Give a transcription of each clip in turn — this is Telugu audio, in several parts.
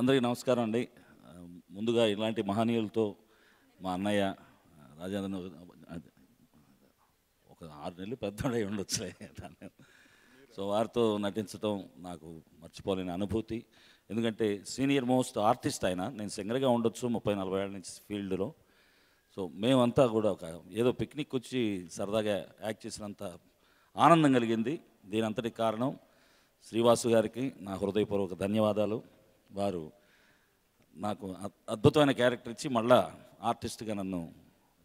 అందరికీ నమస్కారం అండి ముందుగా ఇలాంటి మహనీయులతో మా అన్నయ్య రాజేంద్ర ఒక ఆరు నెలలు పెద్దోడై ఉండొచ్చులే సో వారితో నటించడం నాకు మర్చిపోలేని అనుభూతి ఎందుకంటే సీనియర్ మోస్ట్ ఆర్టిస్ట్ ఆయన నేను సింగర్గా ఉండొచ్చు ముప్పై నలభై ఏళ్ళ నుంచి ఫీల్డ్లో సో మేమంతా కూడా ఒక ఏదో పిక్నిక్ వచ్చి సరదాగా యాక్ట్ చేసినంత ఆనందం కలిగింది దీని అంతటి కారణం శ్రీవాసు గారికి నా హృదయపూర్వక ధన్యవాదాలు వారు నాకు అద్భుతమైన క్యారెక్టర్ ఇచ్చి మళ్ళా ఆర్టిస్ట్గా నన్ను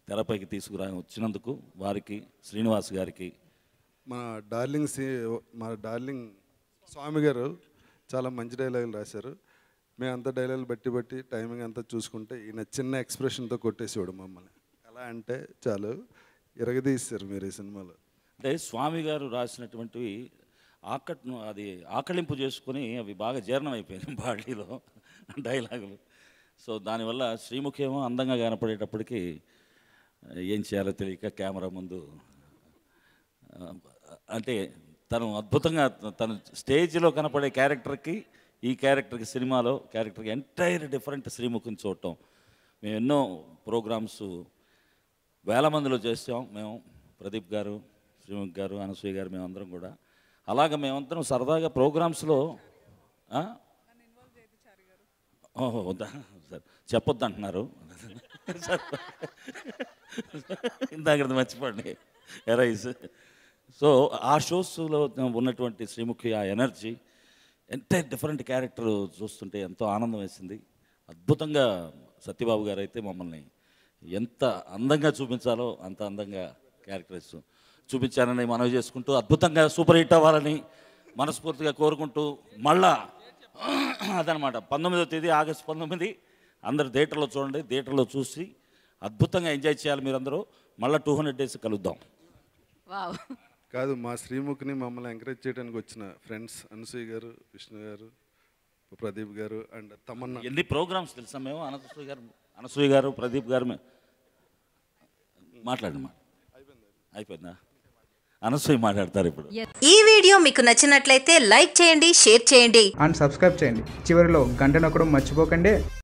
తెరపైకి తీసుకురా వచ్చినందుకు వారికి శ్రీనివాస్ గారికి మా డార్లింగ్ మా డార్లింగ్ స్వామి గారు చాలా మంచి డైలాగులు రాశారు మేము అంత డైలాగులు బట్టి బట్టి టైమింగ్ అంతా చూసుకుంటే ఈయన చిన్న ఎక్స్ప్రెషన్తో కొట్టేసేవాడు మమ్మల్ని ఎలా అంటే చాలు ఇరగదీశారు మీరు ఈ సినిమాలో అంటే స్వామి గారు రాసినటువంటివి ఆకట్ అది ఆకలింపు చేసుకుని అవి బాగా జీర్ణం అయిపోయింది బాడీలో డైలాగులు సో దానివల్ల శ్రీముఖి ఏమో అందంగా కనపడేటప్పటికి ఏం చేయాలో తెలియక కెమెరా ముందు అంటే తను అద్భుతంగా తన స్టేజ్లో కనపడే క్యారెక్టర్కి ఈ క్యారెక్టర్కి సినిమాలో క్యారెక్టర్కి ఎంటైర్ డిఫరెంట్ శ్రీముఖిని చూడటం మేము ఎన్నో ప్రోగ్రామ్స్ వేల మందిలో చేసాం మేము ప్రదీప్ గారు శ్రీముఖ్ గారు అనసూయ గారు మేమందరం కూడా అలాగ మేమంతరం సరదాగా ప్రోగ్రామ్స్లో ఓహో సార్ చెప్పొద్దు అంటున్నారు ఇందాక మర్చిపోండి ఎరైజ్ సో ఆ షోస్లో ఉన్నటువంటి శ్రీముఖి ఆ ఎనర్జీ ఎంత డిఫరెంట్ క్యారెక్టర్ చూస్తుంటే ఎంతో ఆనందం వేసింది అద్భుతంగా సత్యబాబు గారు అయితే మమ్మల్ని ఎంత అందంగా చూపించాలో అంత అందంగా క్యారెక్టర్ ఇస్తూ చూపించానని మనవి చేసుకుంటూ అద్భుతంగా సూపర్ హిట్ అవ్వాలని మనస్ఫూర్తిగా కోరుకుంటూ మళ్ళా అదనమాట పంతొమ్మిదో తేదీ ఆగస్టు పంతొమ్మిది అందరు థియేటర్లో చూడండి థియేటర్లో చూసి అద్భుతంగా ఎంజాయ్ చేయాలి మీరందరూ మళ్ళీ టూ హండ్రెడ్ డేస్ కలుద్దాం కాదు మా శ్రీముఖిని మమ్మల్ని ఎంకరేజ్ చేయడానికి వచ్చిన ఫ్రెండ్స్ అనసూయ గారు విష్ణు గారు ప్రదీప్ గారు అండ్ తమన్న ఎన్ని ప్రోగ్రామ్స్ తెలుసా మేము అనసూయ గారు అనసూయ గారు ప్రదీప్ గారు మాట్లాడమ్మా అయిపోయిందా అనసూయ మాట్లాడతారు ఇప్పుడు ఈ వీడియో మీకు నచ్చినట్లయితే లైక్ చేయండి షేర్ చేయండి అండ్ సబ్స్క్రైబ్ చేయండి చివరిలో గంట నొక్కడం మర్చిపోకండి